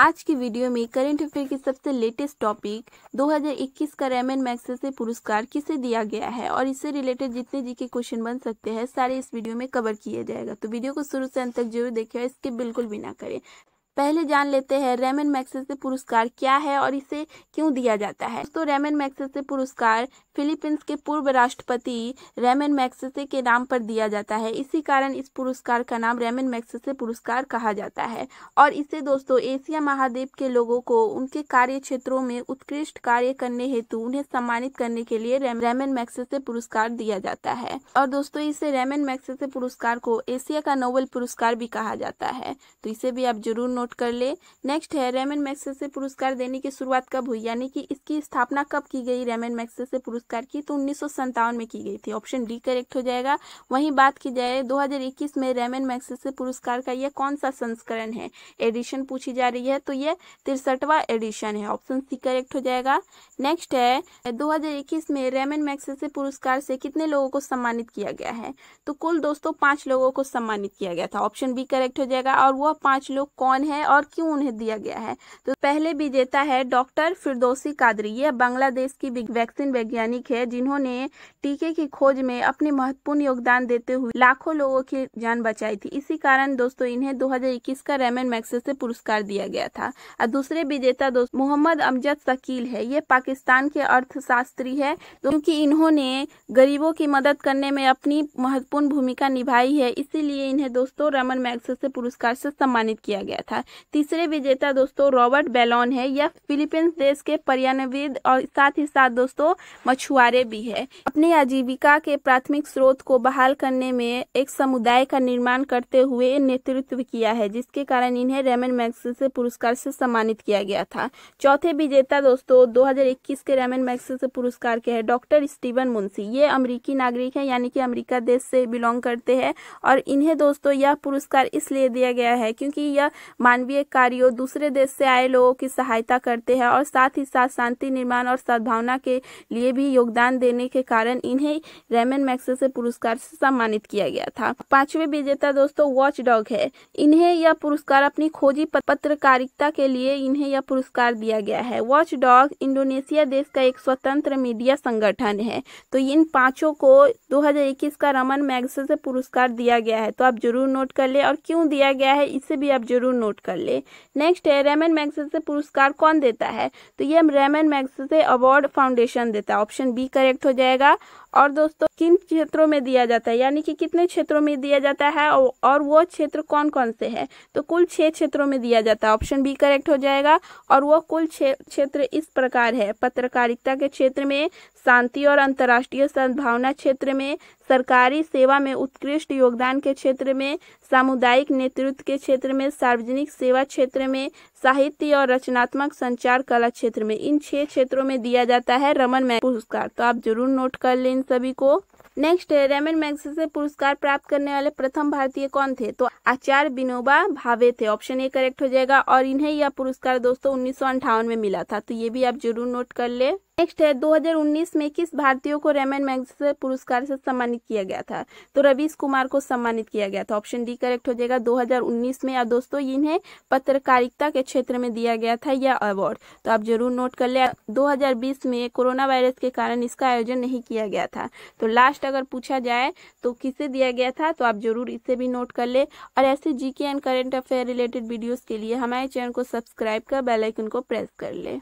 आज की वीडियो में करंट अफेयर के सबसे लेटेस्ट टॉपिक 2021 का रेमन से पुरस्कार किसे दिया गया है और इससे रिलेटेड जितने जी के क्वेश्चन बन सकते हैं सारे इस वीडियो में कवर किया जाएगा तो वीडियो को शुरू से अंत तक जरूर देखें और इसके बिल्कुल भी ना करें पहले जान लेते हैं रेमन मैक्सेसे पुरस्कार क्या है और इसे क्यों दिया जाता है तो रेमन मैक्सेसे पुरस्कार फिलीपींस के पूर्व राष्ट्रपति रेमन मैक्सेसे के नाम पर दिया जाता है इसी कारण इस पुरस्कार का नाम रेमन मैक्सेसे पुरस्कार कहा जाता है और इसे दोस्तों एशिया महाद्वीप के लोगों को उनके कार्य क्षेत्रों में उत्कृष्ट कार्य करने हेतु उन्हें सम्मानित करने के लिए रेमन मैक्सेसे पुरस्कार दिया जाता है और दोस्तों इसे रेमन मैक्सेसे पुरस्कार को एशिया का नोबेल पुरस्कार भी कहा जाता है तो इसे भी आप जरूर नोट नोट कर ले नेक्स्ट है रेमन मैक्सेसे पुरस्कार देने की शुरुआत कब हुई यानी कि इसकी स्थापना कब की गई रेमन मैक्सेसे पुरस्कार की तो उन्नीस में की गई थी ऑप्शन डी करेक्ट हो जाएगा वहीं बात की जाए 2021 में रेमन मैक्सेसे पुरस्कार का यह कौन सा संस्करण है एडिशन पूछी जा रही है तो यह तिरसठवा एडिशन है ऑप्शन सी करेक्ट हो जाएगा नेक्स्ट है दो में रेमन मैक्सेसे पुरस्कार से कितने लोगों को सम्मानित किया गया है तो कुल दोस्तों पांच लोगों को सम्मानित किया गया था ऑप्शन बी करेक्ट हो जाएगा और वह पांच लोग कौन है है और क्यों उन्हें दिया गया है तो पहले विजेता है डॉक्टर फिरदोसी कादरी ये बांग्लादेश की वैक्सीन वैज्ञानिक है जिन्होंने टीके की खोज में अपने महत्वपूर्ण योगदान देते हुए लाखों लोगों की जान बचाई थी इसी कारण दोस्तों इन्हें दो का रेमन मैक्स से पुरस्कार दिया गया था और दूसरे विजेता दोस्त मोहम्मद अमजद शकील है ये पाकिस्तान के अर्थशास्त्री है क्योंकि इन्होंने गरीबों की मदद करने में अपनी महत्वपूर्ण भूमिका निभाई है इसीलिए इन्हें दोस्तों रमन मैक्स से पुरस्कार से सम्मानित किया गया था तीसरे विजेता दोस्तों रॉबर्ट बेलॉन है यह फिलीपींस देश के पर्यावरणविद और साथ ही साथ दोस्तों मछुआरे भी है अपनी आजीविका के प्राथमिक स्रोत को बहाल करने में एक समुदाय का निर्माण करते हुए नेतृत्व किया है जिसके कारण इन्हें रेमन मैक्सिस पुरस्कार से सम्मानित किया गया था चौथे विजेता दोस्तों 2021 के रेमन मैक्सिस पुरस्कार के हैं डॉक्टर स्टीवन मुंशी ये अमरीकी नागरिक है यानी कि अमरीका देश से बिलोंग करते हैं और इन्हें दोस्तों यह पुरस्कार इसलिए दिया गया है क्योंकि यह मानवीय कार्यों दूसरे देश से आए लोगों की सहायता करते हैं और साथ ही साथ शांति निर्माण और सद्भावना के लिए भी योगदान देने के कारण इन्हें रेमन से पुरस्कार से सम्मानित किया गया था पांचवे विजेता दोस्तों वॉच डॉग है इन्हें यह पुरस्कार अपनी खोजी पत्रकारिता के लिए इन्हें यह पुरस्कार दिया गया है वॉच डॉग इंडोनेशिया देश का एक स्वतंत्र मीडिया संगठन है तो इन पांचों को 2021 का रमन मैगसेसे पुरस्कार दिया गया है तो आप जरूर नोट कर ले और क्यों दिया गया है इसे भी आप जरूर नोट कर ले नेक्स्ट है रेमन मैगस से पुरस्कार कौन देता है तो ये Ramon Magsaysay award foundation देता है ऑप्शन बी करेक्ट हो जाएगा और दोस्तों किन क्षेत्रों में दिया जाता है यानी कि कितने क्षेत्रों में दिया जाता है और वो क्षेत्र कौन कौन से है तो कुल छः क्षेत्रों में दिया जाता है ऑप्शन बी करेक्ट हो जाएगा और वो कुल क्षेत्र इस प्रकार है पत्रकारिता के क्षेत्र में शांति और अंतर्राष्ट्रीय सद्भावना क्षेत्र में सरकारी सेवा में उत्कृष्ट योगदान के क्षेत्र में सामुदायिक नेतृत्व के क्षेत्र में सार्वजनिक सेवा क्षेत्र में साहित्य और रचनात्मक संचार कला क्षेत्र में इन छह क्षेत्रों में दिया जाता है रमन मैग पुरस्कार तो आप जरूर नोट कर लें इन सभी को नेक्स्ट है रेमन मैग्स से पुरस्कार प्राप्त करने वाले प्रथम भारतीय कौन थे तो आचार्य विनोबा भावे थे ऑप्शन ए करेक्ट हो जाएगा और इन्हें यह पुरस्कार दोस्तों उन्नीस में मिला था तो ये भी आप जरूर नोट कर ले नेक्स्ट है 2019 में किस भारतीयों को रेमन मैगसेसे पुरस्कार से सम्मानित किया गया था तो रवीश कुमार को सम्मानित किया गया था ऑप्शन डी करेक्ट हो जाएगा 2019 में या दोस्तों इन्हें पत्रकारिता के क्षेत्र में दिया गया था यह अवार्ड तो आप जरूर नोट कर ले 2020 में कोरोना वायरस के कारण इसका आयोजन नहीं किया गया था तो लास्ट अगर पूछा जाए तो किसे दिया गया था तो आप जरूर इसे भी नोट कर ले और ऐसे G and current affair related videos के लिए हमारे चैनल को सब्सक्राइब कर बेलाइकन को प्रेस कर ले